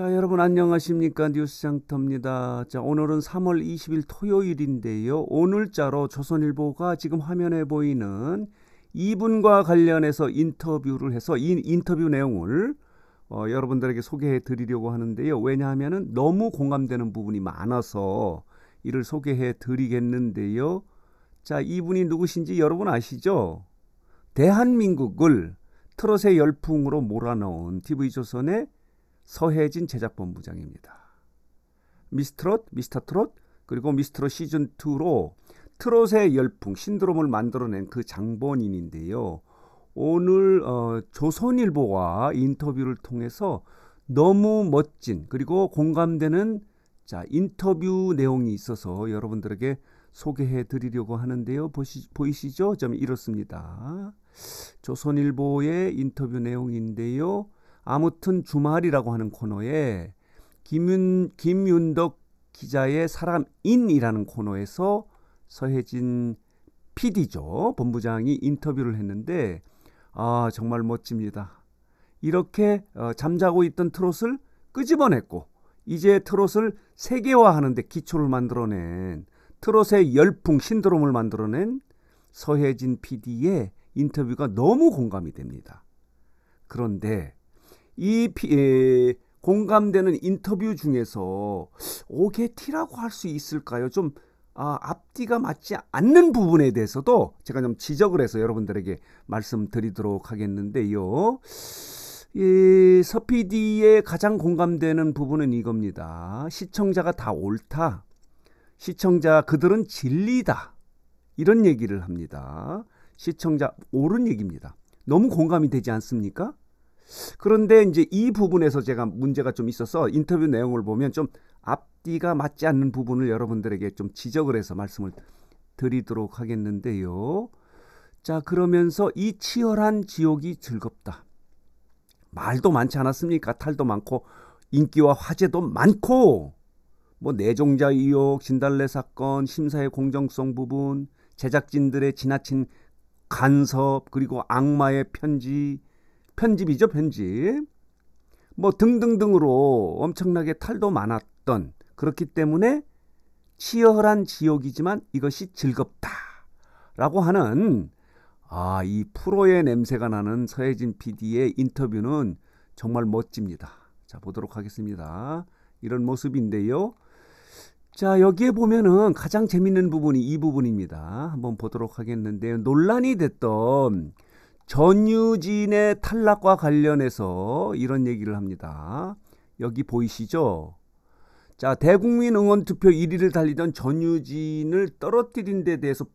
자, 여러분 안녕하십니까? 뉴스장터입니다. 자, 오늘은 3월 20일 토요일인데요. 오늘자로 조선일보가 지금 화면에 보이는 이분과 관련해서 인터뷰를 해서 이 인터뷰 내용을 어, 여러분들에게 소개해 드리려고 하는데요. 왜냐하면 너무 공감되는 부분이 많아서 이를 소개해 드리겠는데요. 자, 이분이 누구신지 여러분 아시죠? 대한민국을 트롯의 열풍으로 몰아넣은 TV조선의 서혜진 제작본부장입니다. 미스트롯, 미스터트롯, 그리고 미스트롯 시즌2로 트롯의 열풍, 신드롬을 만들어낸 그 장본인인데요. 오늘 어, 조선일보와 인터뷰를 통해서 너무 멋진 그리고 공감되는 자 인터뷰 내용이 있어서 여러분들에게 소개해 드리려고 하는데요. 보시, 보이시죠? 좀 이렇습니다. 조선일보의 인터뷰 내용인데요. 아무튼 주말이라고 하는 코너에 김윤 김윤덕 기자의 사람인이라는 코너에서 서혜진 PD죠 본부장이 인터뷰를 했는데 아 정말 멋집니다. 이렇게 어, 잠자고 있던 트롯을 끄집어냈고 이제 트롯을 세계화하는데 기초를 만들어낸 트롯의 열풍 신드롬을 만들어낸 서혜진 PD의 인터뷰가 너무 공감이 됩니다. 그런데 이 피, 에, 공감되는 인터뷰 중에서 오게 티라고 할 수 있을까요? 좀 아, 앞뒤가 맞지 않는 부분에 대해서도 제가 좀 지적을 해서 여러분들에게 말씀드리도록 하겠는데요. 예, 서피디의 가장 공감되는 부분은 이겁니다. 시청자가 다 옳다. 시청자 그들은 진리다. 이런 얘기를 합니다. 시청자 옳은 얘기입니다. 너무 공감이 되지 않습니까? 그런데 이제 이 부분에서 제가 문제가 좀 있어서 인터뷰 내용을 보면 좀 앞뒤가 맞지 않는 부분을 여러분들에게 좀 지적을 해서 말씀을 드리도록 하겠는데요. 자, 그러면서 이 치열한 지옥이 즐겁다. 말도 많지 않았습니까? 탈도 많고 인기와 화제도 많고 뭐 내종자 의혹, 진달래 사건, 심사의 공정성 부분, 제작진들의 지나친 간섭, 그리고 악마의 편지, 편집이죠, 편집. 뭐 등등등으로 엄청나게 탈도 많았던 그렇기 때문에 치열한 지옥이지만 이것이 즐겁다. 라고 하는 아, 이 프로의 냄새가 나는 서혜진 PD의 인터뷰는 정말 멋집니다. 자, 보도록 하겠습니다. 이런 모습인데요. 자, 여기에 보면은 가장 재밌는 부분이 이 부분입니다. 한번 보도록 하겠는데요. 논란이 됐던 전유진의 탈락과 관련해서 이런 얘기를 합니다. 여기 보이시죠? 자, 대국민 응원 투표 1위를 달리던 전유진을 떨어뜨린 데 대해서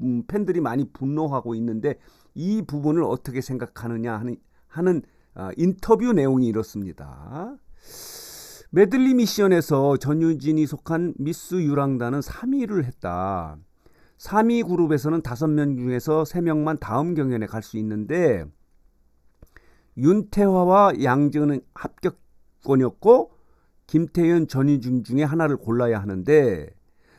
음, 팬들이 많이 분노하고 있는데 이 부분을 어떻게 생각하느냐 하는, 하는 아, 인터뷰 내용이 이렇습니다. 메들리 미션에서 전유진이 속한 미스 유랑단은 3위를 했다. 3위 그룹에서는 5명 중에서 3명만 다음 경연에 갈 수 있는데 윤태화와 양정은 합격권이었고 김태현, 전희중 중에 하나를 골라야 하는데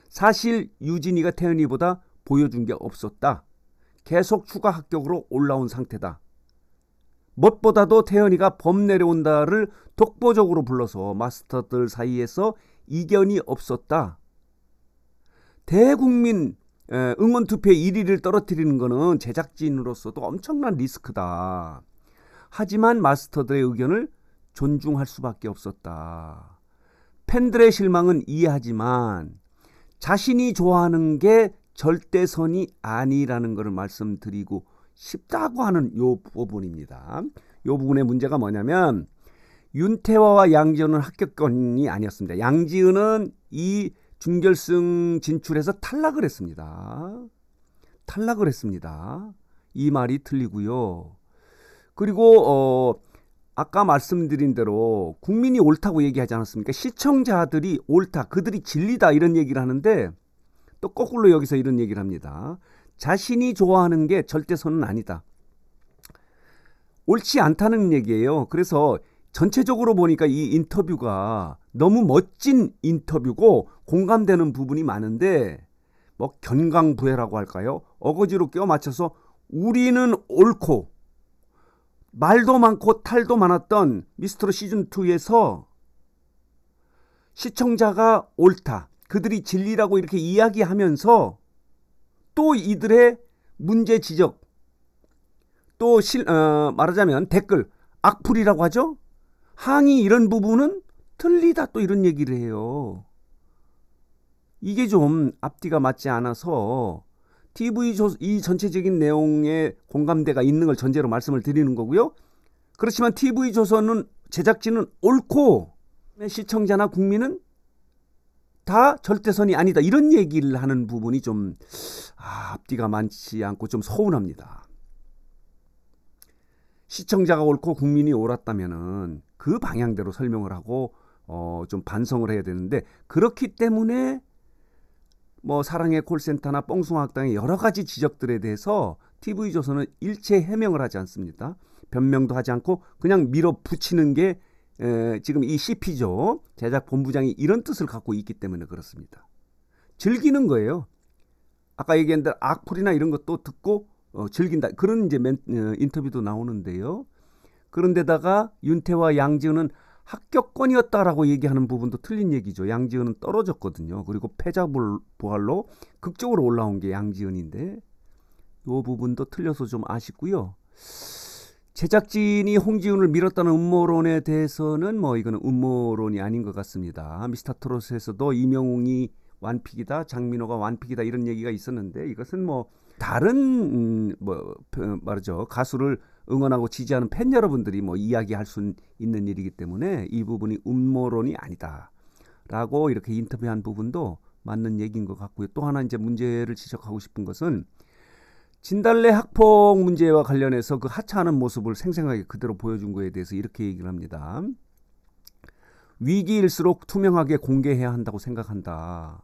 사실 유진이가 태현이보다 보여준 게 없었다. 계속 추가 합격으로 올라온 상태다. 무엇보다도 태연이가 범 내려온다를 독보적으로 불러서 마스터들 사이에서 이견이 없었다. 대국민 응원 투표에 1위를 떨어뜨리는 것은 제작진으로서도 엄청난 리스크다. 하지만 마스터들의 의견을 존중할 수밖에 없었다. 팬들의 실망은 이해하지만 자신이 좋아하는 게 절대선이 아니라는 것을 말씀드리고 싶다고 하는 요 부분입니다. 요 부분의 문제가 뭐냐면 윤태화와 양지은은 합격권이 아니었습니다. 양지은은 이 준결승 진출해서 탈락을 했습니다. 탈락을 했습니다. 이 말이 틀리고요. 그리고 어 아까 말씀드린 대로 국민이 옳다고 얘기하지 않았습니까? 시청자들이 옳다, 그들이 진리다 이런 얘기를 하는데 또 거꾸로 여기서 이런 얘기를 합니다. 자신이 좋아하는 게 절대선은 아니다. 옳지 않다는 얘기예요. 그래서 전체적으로 보니까 이 인터뷰가 너무 멋진 인터뷰고 공감되는 부분이 많은데 뭐 견강부회라고 할까요? 어거지로 끼껴 맞춰서 우리는 옳고 말도 많고 탈도 많았던 미스터로 시즌2에서 시청자가 옳다. 그들이 진리라고 이렇게 이야기하면서 또 이들의 문제 지적 또 실, 어, 말하자면 댓글 악플이라고 하죠. 항의 이런 부분은 틀리다 또 이런 얘기를 해요. 이게 좀 앞뒤가 맞지 않아서 TV 이 전체적인 내용에 공감대가 있는 걸 전제로 말씀을 드리는 거고요. 그렇지만 TV 조선은 제작진은 옳고 시청자나 국민은 다 절대선이 아니다 이런 얘기를 하는 부분이 좀 아, 앞뒤가 많지 않고 좀 서운합니다. 시청자가 옳고 국민이 옳았다면은 그 방향대로 설명을 하고 어, 좀 반성을 해야 되는데 그렇기 때문에 뭐 사랑의 콜센터나 뻥숭아학당의 여러 가지 지적들에 대해서 TV조선은 일체 해명을 하지 않습니다. 변명도 하지 않고 그냥 밀어붙이는 게 에, 지금 이 CP죠. 제작 본부장이 이런 뜻을 갖고 있기 때문에 그렇습니다. 즐기는 거예요. 아까 얘기한 대로 악플이나 이런 것도 듣고 어, 즐긴다. 그런 이제 맨, 어, 인터뷰도 나오는데요. 그런데다가 윤태와 양지은은 합격권이었다라고 얘기하는 부분도 틀린 얘기죠. 양지은은 떨어졌거든요. 그리고 패자 부활로 극적으로 올라온 게 양지은인데 요 부분도 틀려서 좀 아쉽고요. 제작진이 홍지훈을 밀었다는 음모론에 대해서는 뭐 이거는 음모론이 아닌 것 같습니다. 미스터 트롯에서도 이명웅이 완픽이다, 장민호가 완픽이다 이런 얘기가 있었는데 이것은 뭐 다른 음, 뭐 어, 말이죠 가수를 응원하고 지지하는 팬 여러분들이 뭐 이야기할 수 있는 일이기 때문에 이 부분이 음모론이 아니다라고 이렇게 인터뷰한 부분도 맞는 얘기인 것 같고요. 또 하나 이제 문제를 지적하고 싶은 것은 진달래 학폭 문제와 관련해서 그 하차하는 모습을 생생하게 그대로 보여준 거에 대해서 이렇게 얘기를 합니다. 위기일수록 투명하게 공개해야 한다고 생각한다.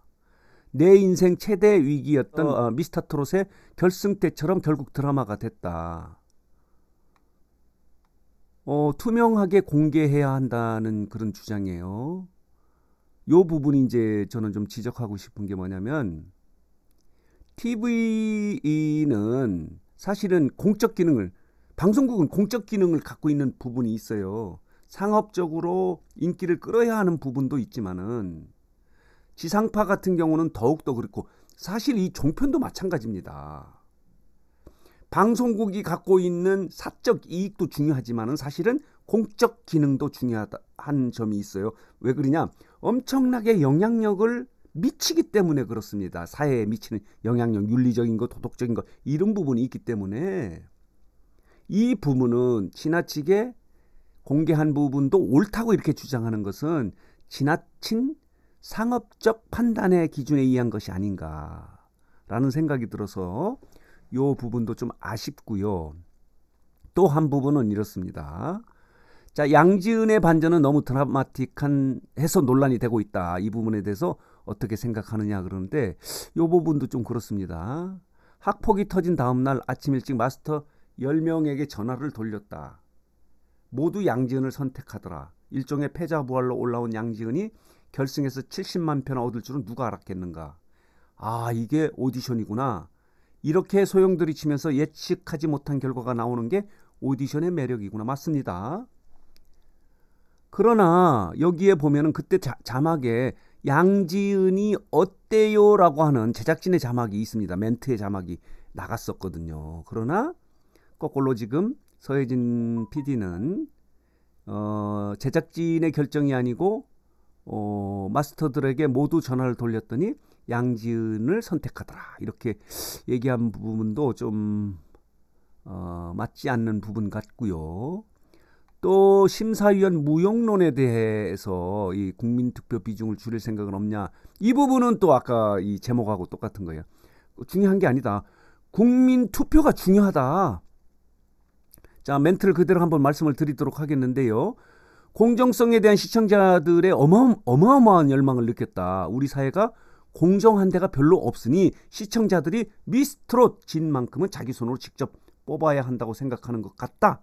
내 인생 최대 위기였던 어, 어 미스터 트롯의 결승 때처럼 결국 드라마가 됐다. 어, 투명하게 공개해야 한다는 그런 주장이에요. 요 부분이 이제 저는 좀 지적하고 싶은 게 뭐냐면 TV는 사실은 공적 기능을 방송국은 공적 기능을 갖고 있는 부분이 있어요. 상업적으로 인기를 끌어야 하는 부분도 있지만은 지상파 같은 경우는 더욱더 그렇고 사실 이 종편도 마찬가지입니다. 방송국이 갖고 있는 사적 이익도 중요하지만은 사실은 공적 기능도 중요한 점이 있어요. 왜 그러냐? 엄청나게 영향력을 미치기 때문에 그렇습니다. 사회에 미치는 영향력, 윤리적인 것, 도덕적인 것 이런 부분이 있기 때문에 이 부분은 지나치게 공개한 부분도 옳다고 이렇게 주장하는 것은 지나친 상업적 판단의 기준에 의한 것이 아닌가라는 생각이 들어서 요 부분도 좀 아쉽고요. 또 한 부분은 이렇습니다. 자, 양지은의 반전은 너무 드라마틱한 해서 논란이 되고 있다. 이 부분에 대해서 어떻게 생각하느냐 그러는데 요 부분도 좀 그렇습니다. 학폭이 터진 다음 날 아침 일찍 마스터 10명에게 전화를 돌렸다. 모두 양지은을 선택하더라. 일종의 패자 부활로 올라온 양지은이 결승에서 70만 편 얻을 줄은 누가 알았겠는가. 아, 이게 오디션이구나. 이렇게 소용돌이치면서 예측하지 못한 결과가 나오는 게 오디션의 매력이구나 맞습니다. 그러나 여기에 보면은 그때 자, 자막에 양지은이 어때요라고 하는 제작진의 자막이 있습니다. 멘트의 자막이 나갔었거든요. 그러나 거꾸로 지금 서혜진 PD는 어, 제작진의 결정이 아니고 어, 마스터들에게 모두 전화를 돌렸더니 양지은을 선택하더라 이렇게 얘기한 부분도 좀 어, 맞지 않는 부분 같고요. 또 심사위원 무용론에 대해서 이 국민투표 비중을 줄일 생각은 없냐 이 부분은 또 아까 이 제목하고 똑같은 거예요. 중요한 게 아니다. 국민투표가 중요하다. 자 멘트를 그대로 한번 말씀을 드리도록 하겠는데요. 공정성에 대한 시청자들의 어마어마한 열망을 느꼈다. 우리 사회가 공정한 데가 별로 없으니 시청자들이 미스트롯 진 만큼은 자기 손으로 직접 뽑아야 한다고 생각하는 것 같다.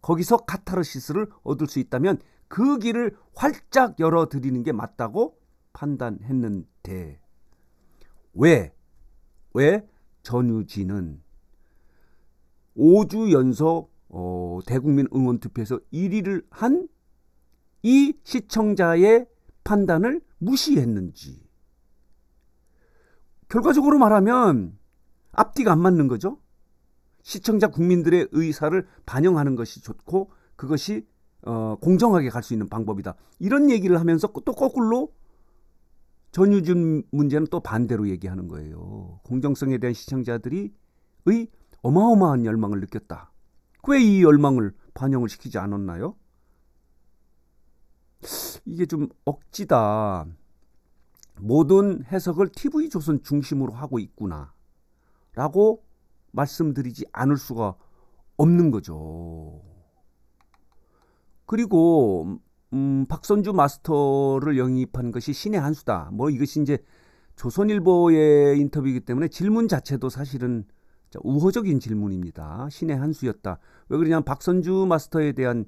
거기서 카타르시스를 얻을 수 있다면 그 길을 활짝 열어드리는 게 맞다고 판단했는데 왜? 왜 전유진은 5주 연속 어, 대국민 응원 투표에서 1위를 한 이 시청자의 판단을 무시했는지 결과적으로 말하면 앞뒤가 안 맞는 거죠. 시청자 국민들의 의사를 반영하는 것이 좋고 그것이 어, 공정하게 갈 수 있는 방법이다. 이런 얘기를 하면서 또 거꾸로 전유준 문제는 또 반대로 얘기하는 거예요. 공정성에 대한 시청자들이 의 어마어마한 열망을 느꼈다. 왜 이 열망을 반영을 시키지 않았나요? 이게 좀 억지다. 모든 해석을 TV 조선 중심으로 하고 있구나라고 말씀드리지 않을 수가 없는 거죠. 그리고 음, 박선주 마스터를 영입한 것이 신의 한 수다. 뭐 이것이 이제 조선일보의 인터뷰이기 때문에 질문 자체도 사실은 우호적인 질문입니다. 신의 한 수였다. 왜 그러냐면 박선주 마스터에 대한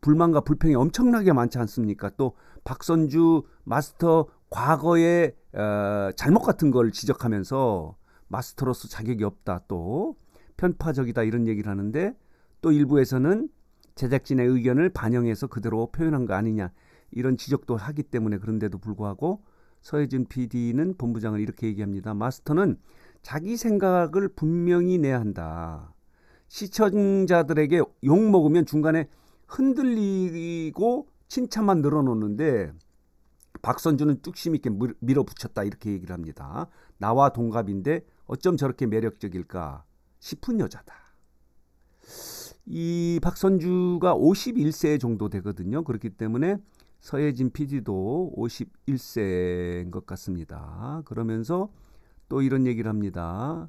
불만과 불평이 엄청나게 많지 않습니까? 또 박선주 마스터 과거의 어, 잘못 같은 걸 지적하면서 마스터로서 자격이 없다 또 편파적이다 이런 얘기를 하는데 또 일부에서는 제작진의 의견을 반영해서 그대로 표현한 거 아니냐 이런 지적도 하기 때문에 그런데도 불구하고 서혜진 PD는 본부장을 이렇게 얘기합니다. 마스터는 자기 생각을 분명히 내야 한다. 시청자들에게 욕 먹으면 중간에 흔들리고 칭찬만 늘어놓는데 박선주는 뚝심 있게 밀어붙였다 이렇게 얘기를 합니다. 나와 동갑인데 어쩜 저렇게 매력적일까 싶은 여자다. 이 박선주가 51세 정도 되거든요. 그렇기 때문에 서예진 PD도 51세인 것 같습니다. 그러면서 또 이런 얘기를 합니다.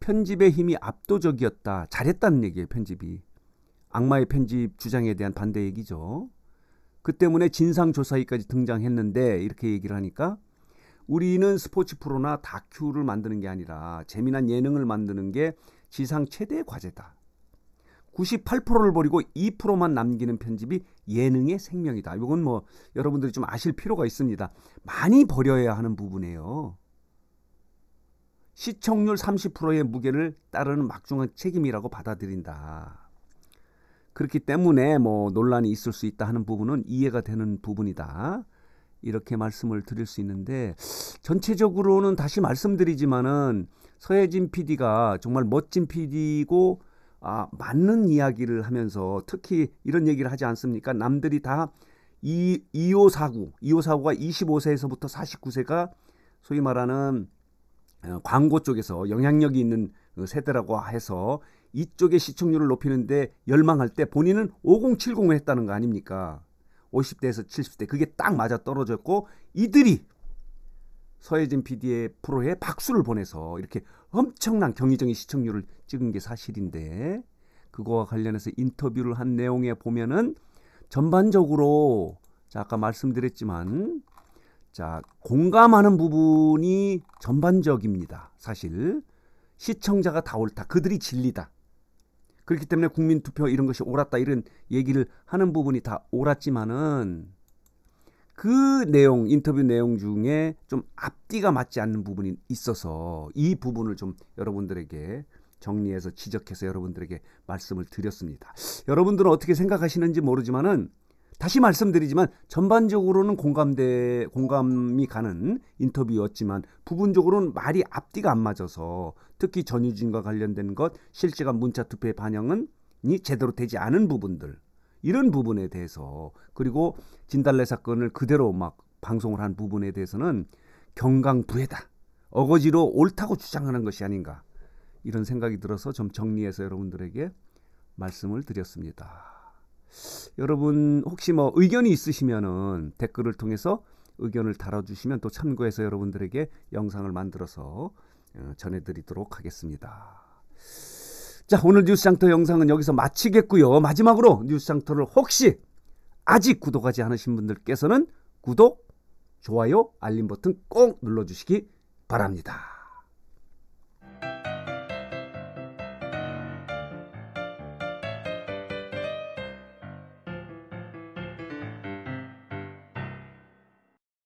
편집의 힘이 압도적이었다. 잘했다는 얘기예요, 편집이. 악마의 편집 주장에 대한 반대 얘기죠. 그 때문에 진상조사위까지 등장했는데 이렇게 얘기를 하니까 우리는 스포츠 프로나 다큐를 만드는 게 아니라 재미난 예능을 만드는 게 지상 최대의 과제다. 98%를 버리고 2%만 남기는 편집이 예능의 생명이다. 이건 뭐 여러분들이 좀 아실 필요가 있습니다. 많이 버려야 하는 부분이에요. 시청률 30%의 무게를 따르는 막중한 책임이라고 받아들인다. 그렇기 때문에 뭐 논란이 있을 수 있다 하는 부분은 이해가 되는 부분이다. 이렇게 말씀을 드릴 수 있는데 전체적으로는 다시 말씀드리지만은 서예진 PD가 정말 멋진 PD고 아, 맞는 이야기를 하면서 특히 이런 얘기를 하지 않습니까? 남들이 다 이, 2549, 2549가 25세에서부터 49세가 소위 말하는 어, 광고 쪽에서 영향력이 있는 어, 세대라고 해서 이쪽의 시청률을 높이는데 열망할 때 본인은 5070을 했다는 거 아닙니까? 50대에서 70대 그게 딱 맞아 떨어졌고 이들이 서예진 PD의 프로에 박수를 보내서 이렇게 엄청난 경이적인 시청률을 찍은 게 사실인데 그거와 관련해서 인터뷰를 한 내용에 보면은 전반적으로 자 아까 말씀드렸지만 자 공감하는 부분이 전반적입니다. 사실 시청자가 다 옳다. 그들이 진리다. 그렇기 때문에 국민투표 이런 것이 옳았다 이런 얘기를 하는 부분이 다 옳았지만은 그 내용 인터뷰 내용 중에 좀 앞뒤가 맞지 않는 부분이 있어서 이 부분을 좀 여러분들에게 정리해서 지적해서 여러분들에게 말씀을 드렸습니다. 여러분들은 어떻게 생각하시는지 모르지만은 다시 말씀드리지만 전반적으로는 공감대 공감이 가는 인터뷰였지만 부분적으로는 말이 앞뒤가 안 맞아서 특히 전유진과 관련된 것 실시간 문자 투표의 반영은 이 제대로 되지 않은 부분들 이런 부분에 대해서 그리고 진달래 사건을 그대로 막 방송을 한 부분에 대해서는 경강부회다 어거지로 옳다고 주장하는 것이 아닌가 이런 생각이 들어서 좀 정리해서 여러분들에게 말씀을 드렸습니다. 여러분 혹시 뭐 의견이 있으시면은 댓글을 통해서 의견을 달아주시면 또 참고해서 여러분들에게 영상을 만들어서 어, 전해드리도록 하겠습니다. 자 오늘 뉴스장터 영상은 여기서 마치겠고요. 마지막으로 뉴스장터를 혹시 아직 구독하지 않으신 분들께서는 구독, 좋아요, 알림 버튼 꼭 눌러주시기 바랍니다.